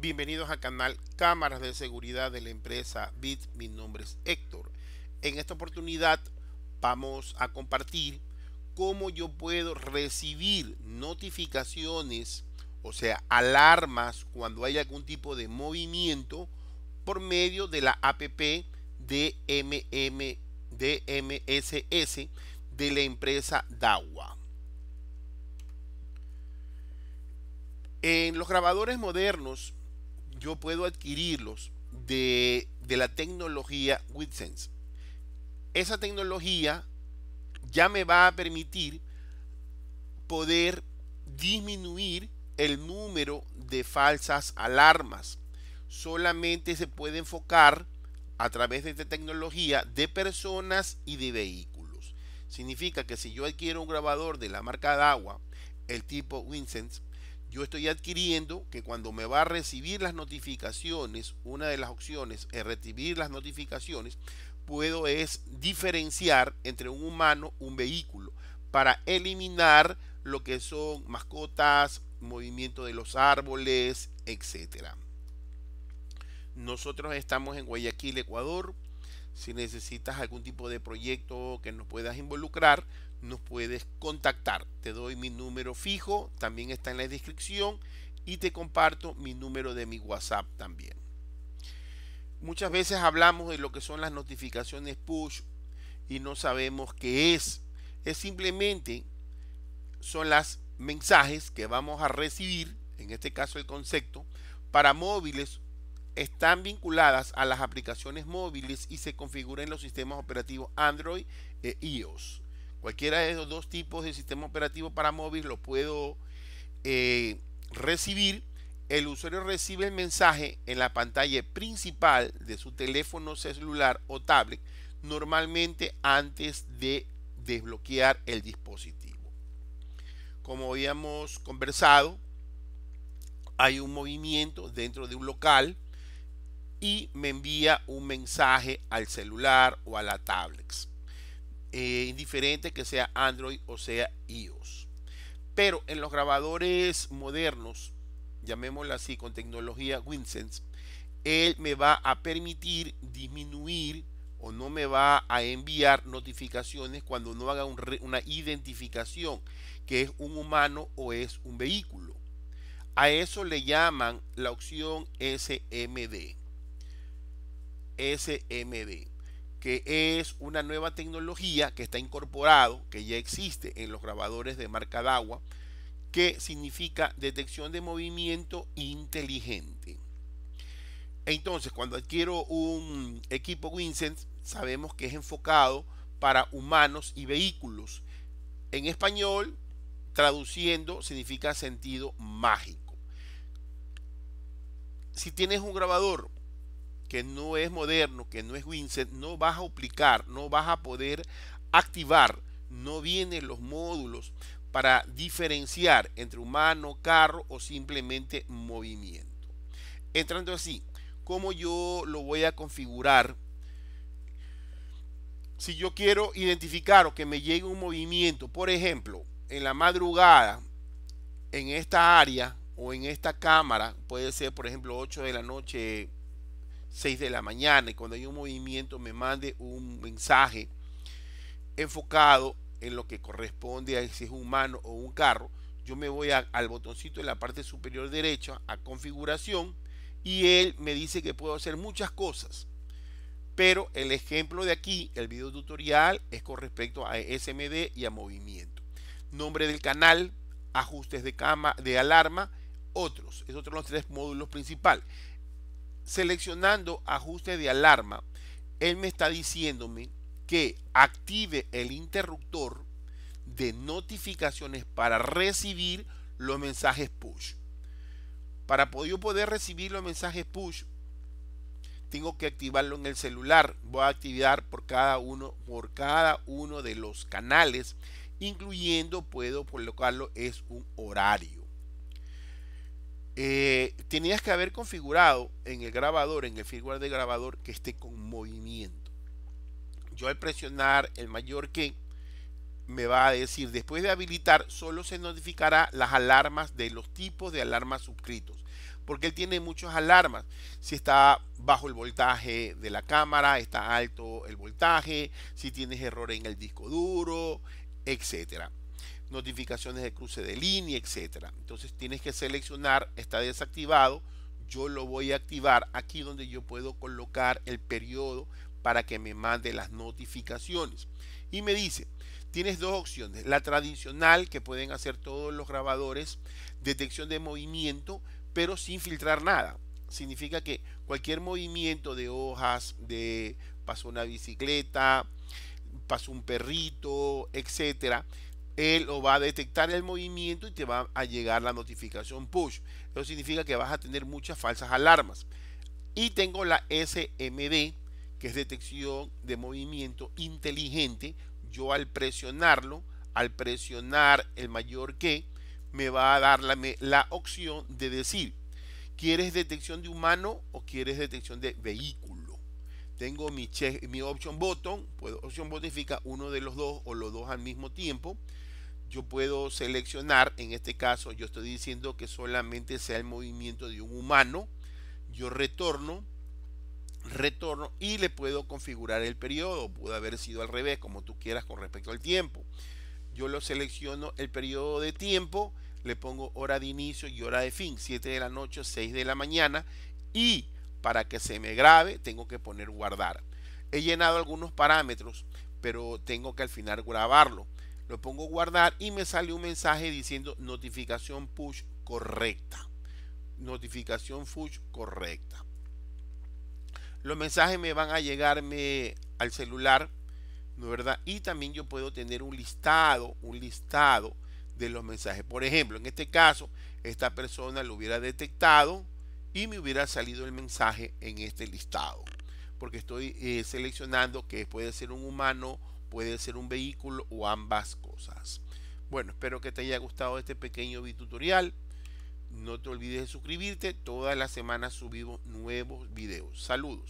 Bienvenidos al canal Cámaras de Seguridad de la empresa BIT. Mi nombre es Héctor. En esta oportunidad vamos a compartir cómo yo puedo recibir notificaciones, o sea, alarmas cuando hay algún tipo de movimiento por medio de la app DMM, DMSS de la empresa DAWA. En los grabadores modernos yo puedo adquirirlos de, la tecnología Winsense, Esa tecnología ya me va a permitir poder disminuir el número de falsas alarmas. Solamente se puede enfocar a través de esta tecnología de personas y de vehículos. Significa que si yo adquiero un grabador de la marca DAWA, el tipo WinSense yo estoy adquiriendo que cuando me va a recibir las notificaciones, una de las opciones es recibir las notificaciones, puedo es diferenciar entre un humano, un vehículo, para eliminar lo que son mascotas, movimiento de los árboles, etcétera. Nosotros estamos en Guayaquil, Ecuador. Si necesitas algún tipo de proyecto que nos puedas involucrar, nos puedes contactar. Te doy mi número fijo, también está en la descripción y te comparto mi número de mi WhatsApp también. Muchas veces hablamos de lo que son las notificaciones push y no sabemos qué es. Es simplemente son las mensajes que vamos a recibir, en este caso el concepto, para móviles están vinculadas a las aplicaciones móviles y se configuran en los sistemas operativos Android e iOS. Cualquiera de esos dos tipos de sistema operativo para móvil lo puedo eh, recibir. El usuario recibe el mensaje en la pantalla principal de su teléfono celular o tablet, normalmente antes de desbloquear el dispositivo. Como habíamos conversado, hay un movimiento dentro de un local y me envía un mensaje al celular o a la tablet. Eh, indiferente que sea Android o sea iOS. Pero en los grabadores modernos, llamémoslo así, con tecnología Winsense, él me va a permitir disminuir o no me va a enviar notificaciones cuando no haga una identificación, que es un humano o es un vehículo. A eso le llaman la opción SMD. SMD que es una nueva tecnología que está incorporado, que ya existe en los grabadores de marca d'agua, que significa detección de movimiento inteligente. Entonces, cuando adquiero un equipo Vincent, sabemos que es enfocado para humanos y vehículos. En español, traduciendo, significa sentido mágico. Si tienes un grabador que no es moderno, que no es Winset, no vas a aplicar, no vas a poder activar, no vienen los módulos para diferenciar entre humano, carro o simplemente movimiento. Entrando así, ¿cómo yo lo voy a configurar? Si yo quiero identificar o que me llegue un movimiento, por ejemplo, en la madrugada, en esta área o en esta cámara, puede ser por ejemplo 8 de la noche, 6 de la mañana y cuando hay un movimiento me mande un mensaje enfocado en lo que corresponde a si es humano o un carro, yo me voy al botoncito en la parte superior derecha a configuración y él me dice que puedo hacer muchas cosas. Pero el ejemplo de aquí, el video tutorial, es con respecto a SMD y a movimiento. Nombre del canal, ajustes de, cama, de alarma, otros. Es otro los tres módulos principales. Seleccionando ajuste de alarma, él me está diciéndome que active el interruptor de notificaciones para recibir los mensajes push. Para poder, poder recibir los mensajes push, tengo que activarlo en el celular. Voy a activar por cada uno, por cada uno de los canales, incluyendo puedo colocarlo es un horario. Eh, tenías que haber configurado en el grabador, en el firmware del grabador, que esté con movimiento. Yo al presionar el mayor que me va a decir, después de habilitar, solo se notificará las alarmas de los tipos de alarmas suscritos. Porque él tiene muchas alarmas. Si está bajo el voltaje de la cámara, está alto el voltaje, si tienes error en el disco duro, etcétera notificaciones de cruce de línea, etcétera. Entonces tienes que seleccionar, está desactivado, yo lo voy a activar aquí donde yo puedo colocar el periodo para que me mande las notificaciones. Y me dice, tienes dos opciones, la tradicional que pueden hacer todos los grabadores, detección de movimiento, pero sin filtrar nada. Significa que cualquier movimiento de hojas, de pasó una bicicleta, pasó un perrito, etcétera, él lo va a detectar el movimiento y te va a llegar la notificación push. Eso significa que vas a tener muchas falsas alarmas. Y tengo la SMD, que es detección de movimiento inteligente. Yo al presionarlo, al presionar el mayor que, me va a dar la, opción de decir, ¿quieres detección de humano o quieres detección de vehículo? tengo mi, mi option button, puedo option button significa uno de los dos o los dos al mismo tiempo yo puedo seleccionar, en este caso yo estoy diciendo que solamente sea el movimiento de un humano, yo retorno, retorno y le puedo configurar el periodo, Puede haber sido al revés, como tú quieras con respecto al tiempo. Yo lo selecciono el periodo de tiempo, le pongo hora de inicio y hora de fin, 7 de la noche, 6 de la mañana y para que se me grabe tengo que poner guardar. He llenado algunos parámetros, pero tengo que al final grabarlo lo pongo guardar y me sale un mensaje diciendo notificación push correcta. Notificación push correcta. Los mensajes me van a llegarme al celular, ¿no verdad? Y también yo puedo tener un listado, un listado de los mensajes. Por ejemplo, en este caso, esta persona lo hubiera detectado y me hubiera salido el mensaje en este listado porque estoy eh, seleccionando que puede ser un humano puede ser un vehículo o ambas cosas. Bueno, espero que te haya gustado este pequeño tutorial. No te olvides de suscribirte. Todas las semanas subimos nuevos videos. Saludos.